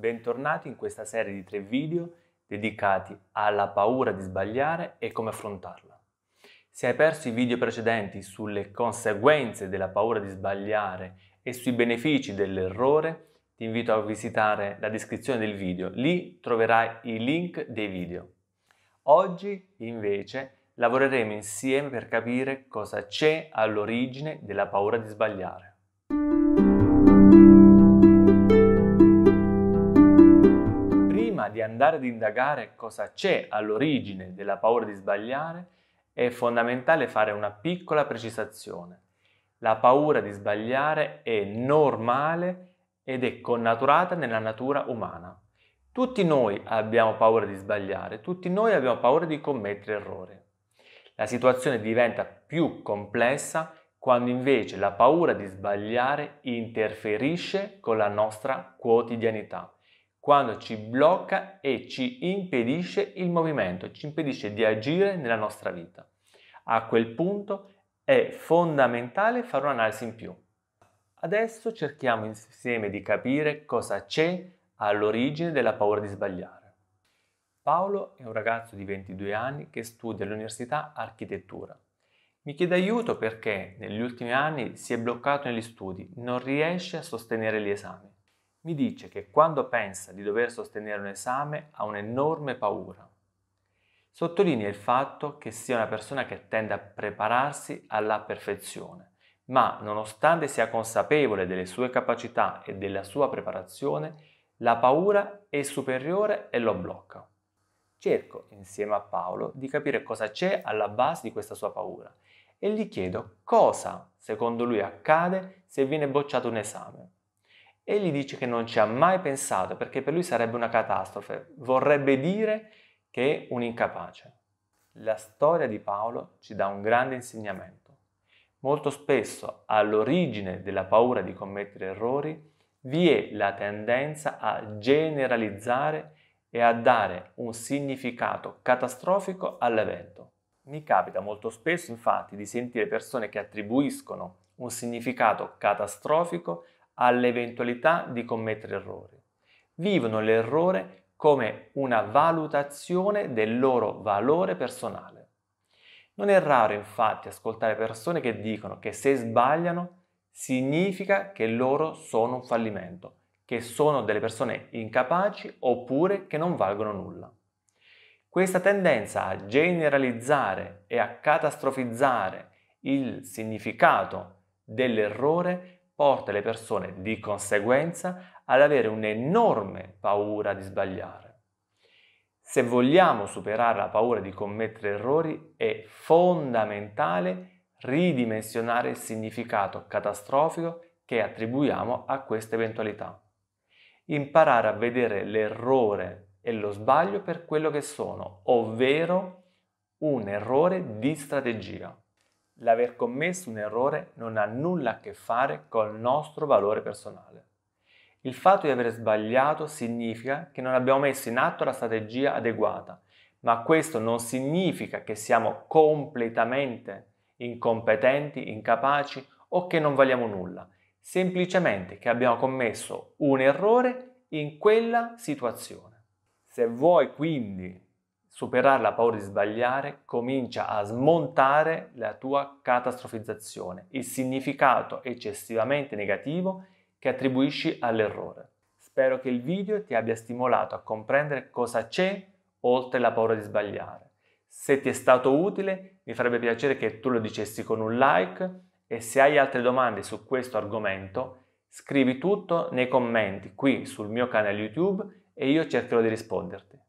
bentornati in questa serie di tre video dedicati alla paura di sbagliare e come affrontarla. Se hai perso i video precedenti sulle conseguenze della paura di sbagliare e sui benefici dell'errore, ti invito a visitare la descrizione del video, lì troverai i link dei video. Oggi invece lavoreremo insieme per capire cosa c'è all'origine della paura di sbagliare. prima di andare ad indagare cosa c'è all'origine della paura di sbagliare, è fondamentale fare una piccola precisazione. La paura di sbagliare è normale ed è connaturata nella natura umana. Tutti noi abbiamo paura di sbagliare, tutti noi abbiamo paura di commettere errori. La situazione diventa più complessa quando invece la paura di sbagliare interferisce con la nostra quotidianità quando ci blocca e ci impedisce il movimento, ci impedisce di agire nella nostra vita. A quel punto è fondamentale fare un'analisi in più. Adesso cerchiamo insieme di capire cosa c'è all'origine della paura di sbagliare. Paolo è un ragazzo di 22 anni che studia all'università architettura. Mi chiede aiuto perché negli ultimi anni si è bloccato negli studi, non riesce a sostenere gli esami mi dice che quando pensa di dover sostenere un esame ha un'enorme paura. Sottolinea il fatto che sia una persona che tende a prepararsi alla perfezione, ma nonostante sia consapevole delle sue capacità e della sua preparazione, la paura è superiore e lo blocca. Cerco, insieme a Paolo, di capire cosa c'è alla base di questa sua paura e gli chiedo cosa, secondo lui, accade se viene bocciato un esame. Egli dice che non ci ha mai pensato perché per lui sarebbe una catastrofe, vorrebbe dire che è un incapace. La storia di Paolo ci dà un grande insegnamento. Molto spesso all'origine della paura di commettere errori vi è la tendenza a generalizzare e a dare un significato catastrofico all'evento. Mi capita molto spesso infatti di sentire persone che attribuiscono un significato catastrofico all'eventualità di commettere errori. Vivono l'errore come una valutazione del loro valore personale. Non è raro infatti ascoltare persone che dicono che se sbagliano significa che loro sono un fallimento, che sono delle persone incapaci oppure che non valgono nulla. Questa tendenza a generalizzare e a catastrofizzare il significato dell'errore porta le persone di conseguenza ad avere un'enorme paura di sbagliare. Se vogliamo superare la paura di commettere errori è fondamentale ridimensionare il significato catastrofico che attribuiamo a questa eventualità. Imparare a vedere l'errore e lo sbaglio per quello che sono, ovvero un errore di strategia l'aver commesso un errore non ha nulla a che fare col nostro valore personale. Il fatto di aver sbagliato significa che non abbiamo messo in atto la strategia adeguata, ma questo non significa che siamo completamente incompetenti, incapaci o che non valiamo nulla, semplicemente che abbiamo commesso un errore in quella situazione. Se vuoi quindi superare la paura di sbagliare, comincia a smontare la tua catastrofizzazione, il significato eccessivamente negativo che attribuisci all'errore. Spero che il video ti abbia stimolato a comprendere cosa c'è oltre la paura di sbagliare. Se ti è stato utile, mi farebbe piacere che tu lo dicessi con un like e se hai altre domande su questo argomento, scrivi tutto nei commenti qui sul mio canale YouTube e io cercherò di risponderti.